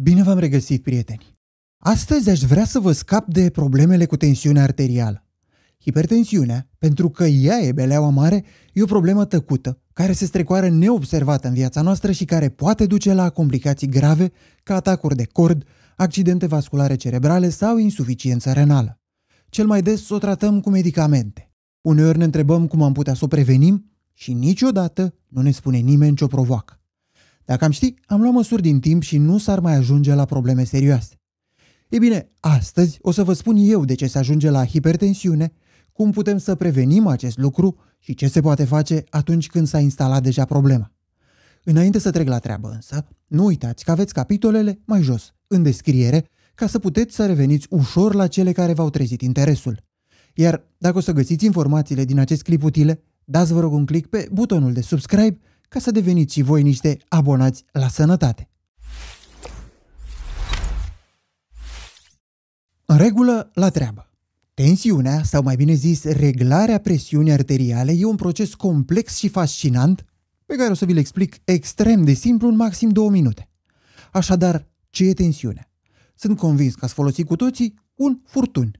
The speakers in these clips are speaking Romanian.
Bine v-am regăsit, prieteni! Astăzi aș vrea să vă scap de problemele cu tensiunea arterială. Hipertensiunea, pentru că ea e beleaua mare, e o problemă tăcută, care se strecoară neobservată în viața noastră și care poate duce la complicații grave, ca atacuri de cord, accidente vasculare cerebrale sau insuficiență renală. Cel mai des o tratăm cu medicamente. Uneori ne întrebăm cum am putea să o prevenim și niciodată nu ne spune nimeni ce o provoacă. Dacă am ști, am luat măsuri din timp și nu s-ar mai ajunge la probleme serioase. Ei bine, astăzi o să vă spun eu de ce se ajunge la hipertensiune, cum putem să prevenim acest lucru și ce se poate face atunci când s-a instalat deja problema. Înainte să trec la treabă însă, nu uitați că aveți capitolele mai jos, în descriere, ca să puteți să reveniți ușor la cele care v-au trezit interesul. Iar dacă o să găsiți informațiile din acest clip utile, dați vă rog un click pe butonul de subscribe ca să deveniți și voi niște abonați la sănătate. În regulă, la treabă. Tensiunea, sau mai bine zis, reglarea presiunii arteriale e un proces complex și fascinant pe care o să vi-l explic extrem de simplu în maxim două minute. Așadar, ce e tensiunea? Sunt convins că ați folosit cu toții un furtun.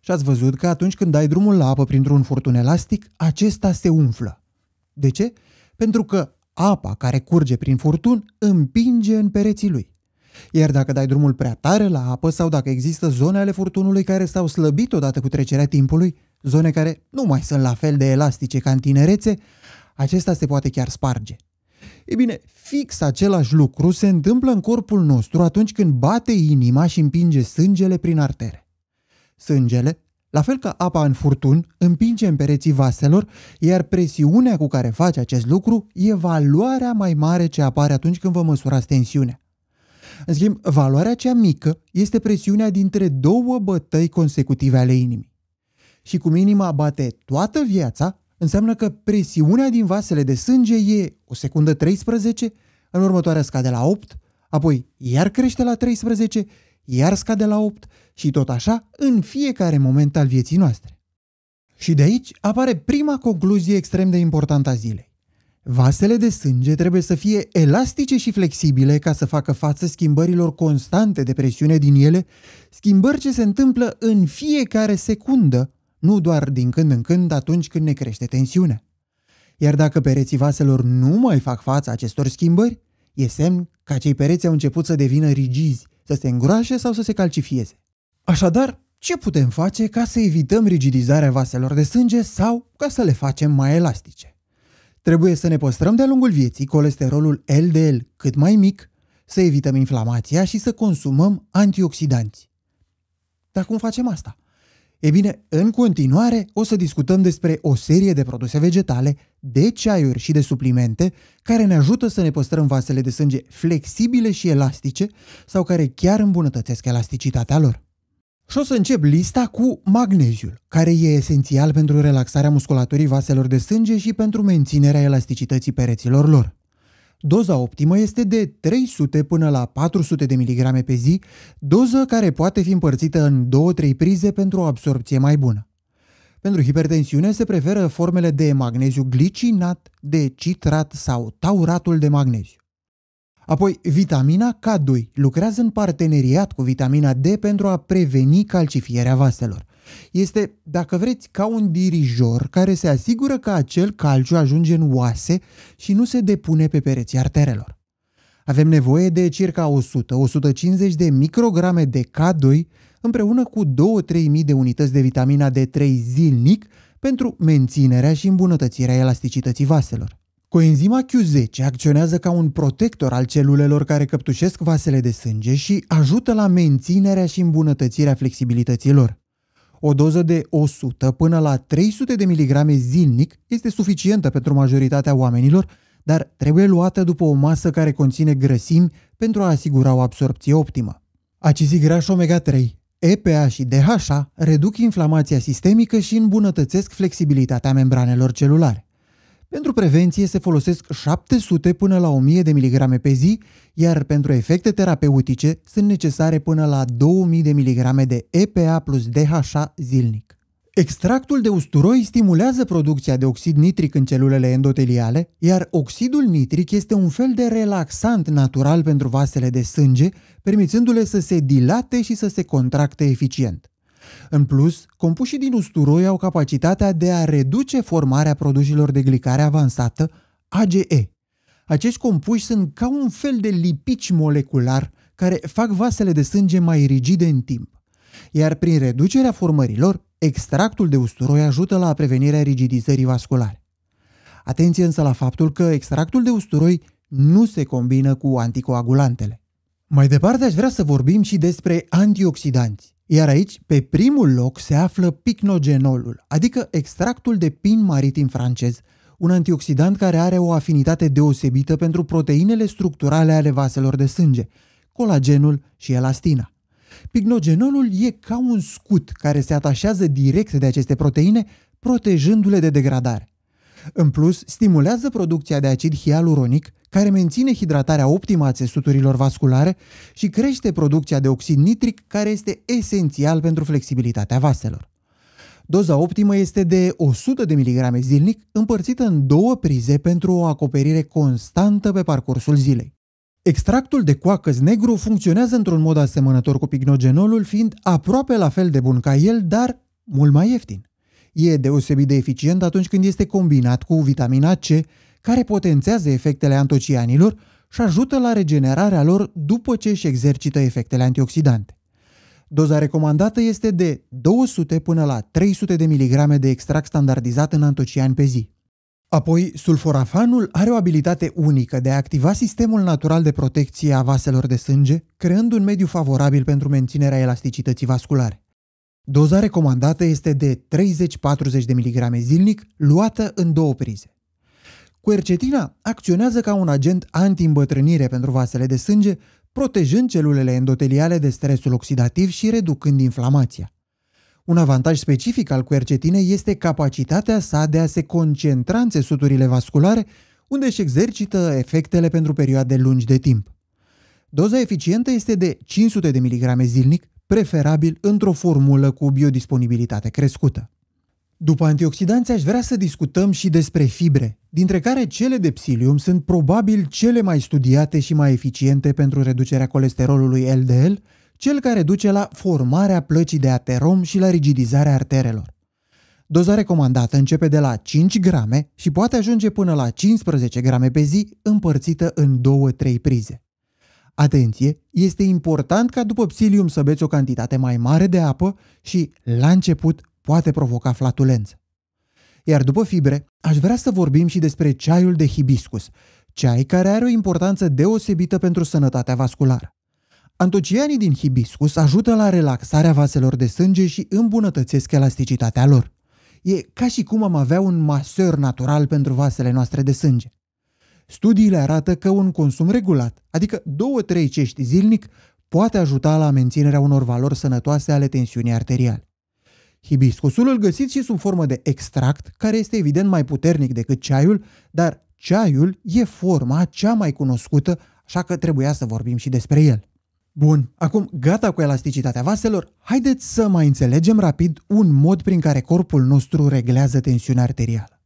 Și ați văzut că atunci când dai drumul la apă printr-un furtun elastic, acesta se umflă. De ce? pentru că apa care curge prin furtun împinge în pereții lui. Iar dacă dai drumul prea tare la apă sau dacă există zone ale furtunului care s-au slăbit odată cu trecerea timpului, zone care nu mai sunt la fel de elastice ca în tinerețe, acesta se poate chiar sparge. E bine, fix același lucru se întâmplă în corpul nostru atunci când bate inima și împinge sângele prin artere. Sângele, la fel ca apa în furtun împinge în pereții vaselor, iar presiunea cu care face acest lucru e valoarea mai mare ce apare atunci când vă măsurați tensiunea. În schimb, valoarea cea mică este presiunea dintre două bătăi consecutive ale inimii. Și cum inima bate toată viața, înseamnă că presiunea din vasele de sânge e o secundă 13, în următoarea scade la 8, apoi iar crește la 13, iar scade la 8 și tot așa în fiecare moment al vieții noastre. Și de aici apare prima concluzie extrem de importantă a zilei. Vasele de sânge trebuie să fie elastice și flexibile ca să facă față schimbărilor constante de presiune din ele, schimbări ce se întâmplă în fiecare secundă, nu doar din când în când atunci când ne crește tensiunea. Iar dacă pereții vaselor nu mai fac față acestor schimbări, e semn că acei pereți au început să devină rigizi, să se îngroașe sau să se calcifieze. Așadar, ce putem face ca să evităm rigidizarea vaselor de sânge sau ca să le facem mai elastice? Trebuie să ne păstrăm de-a lungul vieții colesterolul LDL cât mai mic, să evităm inflamația și să consumăm antioxidanți. Dar cum facem asta? E bine, în continuare o să discutăm despre o serie de produse vegetale, de ceaiuri și de suplimente care ne ajută să ne păstrăm vasele de sânge flexibile și elastice sau care chiar îmbunătățesc elasticitatea lor. Și o să încep lista cu magneziul, care e esențial pentru relaxarea musculaturii vaselor de sânge și pentru menținerea elasticității pereților lor. Doza optimă este de 300 până la 400 de mg pe zi, doză care poate fi împărțită în 2-3 prize pentru o absorpție mai bună. Pentru hipertensiune se preferă formele de magneziu glicinat, de citrat sau tauratul de magneziu. Apoi, vitamina K2 lucrează în parteneriat cu vitamina D pentru a preveni calcifierea vaselor. Este, dacă vreți, ca un dirijor care se asigură că acel calciu ajunge în oase și nu se depune pe pereții arterelor. Avem nevoie de circa 100-150 de micrograme de K2 împreună cu 2-3 mii de unități de vitamina D3 zilnic pentru menținerea și îmbunătățirea elasticității vaselor. Coenzima Q10 acționează ca un protector al celulelor care căptușesc vasele de sânge și ajută la menținerea și îmbunătățirea flexibilității lor. O doză de 100 până la 300 de miligrame zilnic este suficientă pentru majoritatea oamenilor, dar trebuie luată după o masă care conține grăsimi pentru a asigura o absorpție optimă. Acizii grași omega-3, EPA și DHA reduc inflamația sistemică și îmbunătățesc flexibilitatea membranelor celulare. Pentru prevenție se folosesc 700 până la 1000 de miligrame pe zi, iar pentru efecte terapeutice sunt necesare până la 2000 de miligrame de EPA plus DHA zilnic. Extractul de usturoi stimulează producția de oxid nitric în celulele endoteliale, iar oxidul nitric este un fel de relaxant natural pentru vasele de sânge, permițându-le să se dilate și să se contracte eficient. În plus, compușii din usturoi au capacitatea de a reduce formarea produsilor de glicare avansată, AGE. Acești compuși sunt ca un fel de lipici molecular care fac vasele de sânge mai rigide în timp. Iar prin reducerea formărilor, extractul de usturoi ajută la prevenirea rigidizării vasculare. Atenție însă la faptul că extractul de usturoi nu se combină cu anticoagulantele. Mai departe aș vrea să vorbim și despre antioxidanți. Iar aici, pe primul loc, se află picnogenolul, adică extractul de pin maritim francez, un antioxidant care are o afinitate deosebită pentru proteinele structurale ale vaselor de sânge, colagenul și elastina. Pignogenolul e ca un scut care se atașează direct de aceste proteine, protejându-le de degradare. În plus, stimulează producția de acid hialuronic, care menține hidratarea optimă a țesuturilor vasculare și crește producția de oxid nitric, care este esențial pentru flexibilitatea vaselor. Doza optimă este de 100 de mg zilnic, împărțită în două prize pentru o acoperire constantă pe parcursul zilei. Extractul de coacăz negru funcționează într-un mod asemănător cu pignogenolul, fiind aproape la fel de bun ca el, dar mult mai ieftin. E deosebit de eficient atunci când este combinat cu vitamina C, care potențează efectele antocianilor și ajută la regenerarea lor după ce își exercită efectele antioxidante. Doza recomandată este de 200 până la 300 de miligrame de extract standardizat în antocian pe zi. Apoi, sulforafanul are o abilitate unică de a activa sistemul natural de protecție a vaselor de sânge, creând un mediu favorabil pentru menținerea elasticității vasculare. Doza recomandată este de 30-40 de mg zilnic, luată în două prize. Quercetina acționează ca un agent antiîmbătrânire pentru vasele de sânge, protejând celulele endoteliale de stresul oxidativ și reducând inflamația. Un avantaj specific al quercetinei este capacitatea sa de a se concentra în țesuturile vasculare, unde își exercită efectele pentru perioade lungi de timp. Doza eficientă este de 500 de mg zilnic, preferabil într-o formulă cu biodisponibilitate crescută. După antioxidanți aș vrea să discutăm și despre fibre, dintre care cele de psilium sunt probabil cele mai studiate și mai eficiente pentru reducerea colesterolului LDL, cel care duce la formarea plăcii de aterom și la rigidizarea arterelor. Doza recomandată începe de la 5 grame și poate ajunge până la 15 grame pe zi, împărțită în 2-3 prize. Atenție! Este important ca după psilium să beți o cantitate mai mare de apă și, la început, poate provoca flatulență. Iar după fibre, aș vrea să vorbim și despre ceaiul de hibiscus, ceai care are o importanță deosebită pentru sănătatea vasculară. Antocianii din hibiscus ajută la relaxarea vaselor de sânge și îmbunătățesc elasticitatea lor. E ca și cum am avea un masor natural pentru vasele noastre de sânge. Studiile arată că un consum regulat, adică 2-3 cești zilnic, poate ajuta la menținerea unor valori sănătoase ale tensiunii arteriale. Hibiscusul îl găsiți și sub formă de extract, care este evident mai puternic decât ceaiul, dar ceaiul e forma cea mai cunoscută, așa că trebuia să vorbim și despre el. Bun, acum gata cu elasticitatea vaselor, haideți să mai înțelegem rapid un mod prin care corpul nostru reglează tensiunea arterială.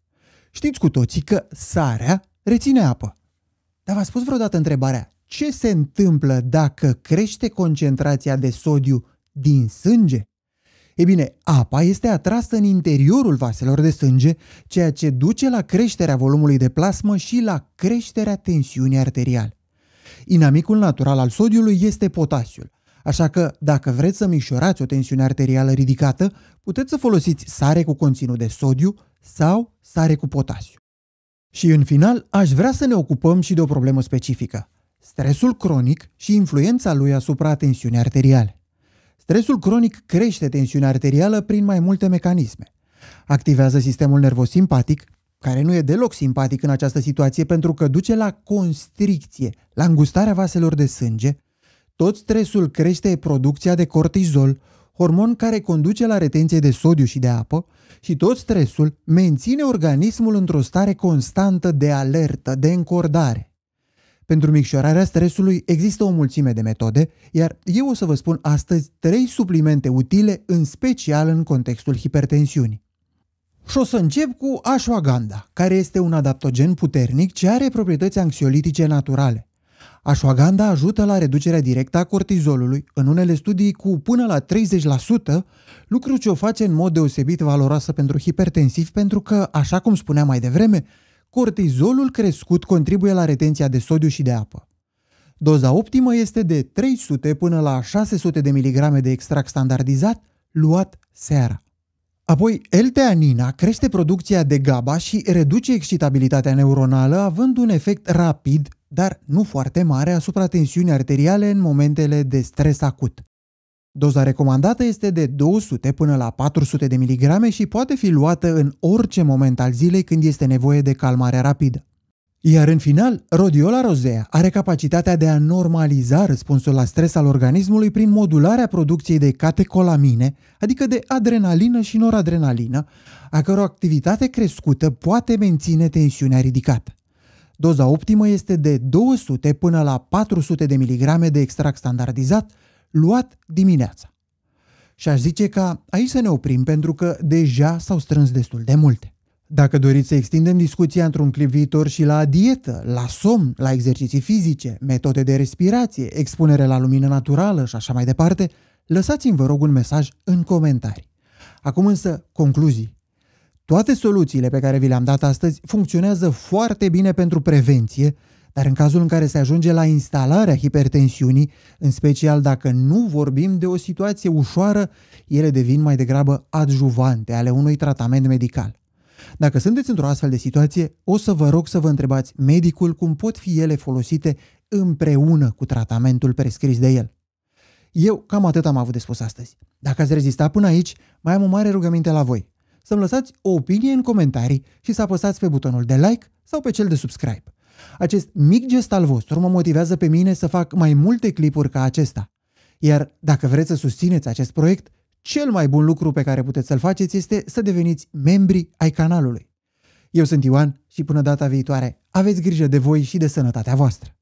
Știți cu toții că sarea reține apă. Dar v-a spus vreodată întrebarea, ce se întâmplă dacă crește concentrația de sodiu din sânge? Ei bine, apa este atrasă în interiorul vaselor de sânge, ceea ce duce la creșterea volumului de plasmă și la creșterea tensiunii arteriale. Inamicul natural al sodiului este potasiul, așa că dacă vreți să micșorați o tensiune arterială ridicată, puteți să folosiți sare cu conținut de sodiu sau sare cu potasiu. Și în final, aș vrea să ne ocupăm și de o problemă specifică. Stresul cronic și influența lui asupra tensiunii arteriale. Stresul cronic crește tensiunea arterială prin mai multe mecanisme. Activează sistemul nervos simpatic, care nu e deloc simpatic în această situație pentru că duce la constricție, la îngustarea vaselor de sânge. Tot stresul crește producția de cortizol, hormon care conduce la retenție de sodiu și de apă, și tot stresul menține organismul într-o stare constantă de alertă, de încordare. Pentru micșorarea stresului există o mulțime de metode, iar eu o să vă spun astăzi trei suplimente utile, în special în contextul hipertensiunii. Și o să încep cu ashwagandha, care este un adaptogen puternic ce are proprietăți anxiolitice naturale. Ashwagandha ajută la reducerea directă a cortizolului, în unele studii cu până la 30%, lucru ce o face în mod deosebit valoroasă pentru hipertensiv pentru că, așa cum spuneam mai devreme, cortizolul crescut contribuie la retenția de sodiu și de apă. Doza optimă este de 300 până la 600 de miligrame de extract standardizat luat seara. Apoi, L-teanina crește producția de GABA și reduce excitabilitatea neuronală, având un efect rapid dar nu foarte mare asupra tensiunii arteriale în momentele de stres acut. Doza recomandată este de 200 până la 400 de miligrame și poate fi luată în orice moment al zilei când este nevoie de calmare rapidă. Iar în final, rodiola rozea are capacitatea de a normaliza răspunsul la stres al organismului prin modularea producției de catecolamine, adică de adrenalină și noradrenalină, a căror activitate crescută poate menține tensiunea ridicată. Doza optimă este de 200 până la 400 de miligrame de extract standardizat luat dimineața. Și aș zice că aici să ne oprim pentru că deja s-au strâns destul de multe. Dacă doriți să extindem discuția într-un clip viitor și la dietă, la somn, la exerciții fizice, metode de respirație, expunere la lumină naturală și așa mai departe, lăsați-mi vă rog un mesaj în comentarii. Acum însă concluzii. Toate soluțiile pe care vi le-am dat astăzi funcționează foarte bine pentru prevenție, dar în cazul în care se ajunge la instalarea hipertensiunii, în special dacă nu vorbim de o situație ușoară, ele devin mai degrabă adjuvante ale unui tratament medical. Dacă sunteți într-o astfel de situație, o să vă rog să vă întrebați medicul cum pot fi ele folosite împreună cu tratamentul prescris de el. Eu cam atât am avut de spus astăzi. Dacă ați rezistat până aici, mai am o mare rugăminte la voi să-mi lăsați o opinie în comentarii și să apăsați pe butonul de like sau pe cel de subscribe. Acest mic gest al vostru mă motivează pe mine să fac mai multe clipuri ca acesta. Iar dacă vreți să susțineți acest proiect, cel mai bun lucru pe care puteți să-l faceți este să deveniți membri ai canalului. Eu sunt Ioan și până data viitoare aveți grijă de voi și de sănătatea voastră.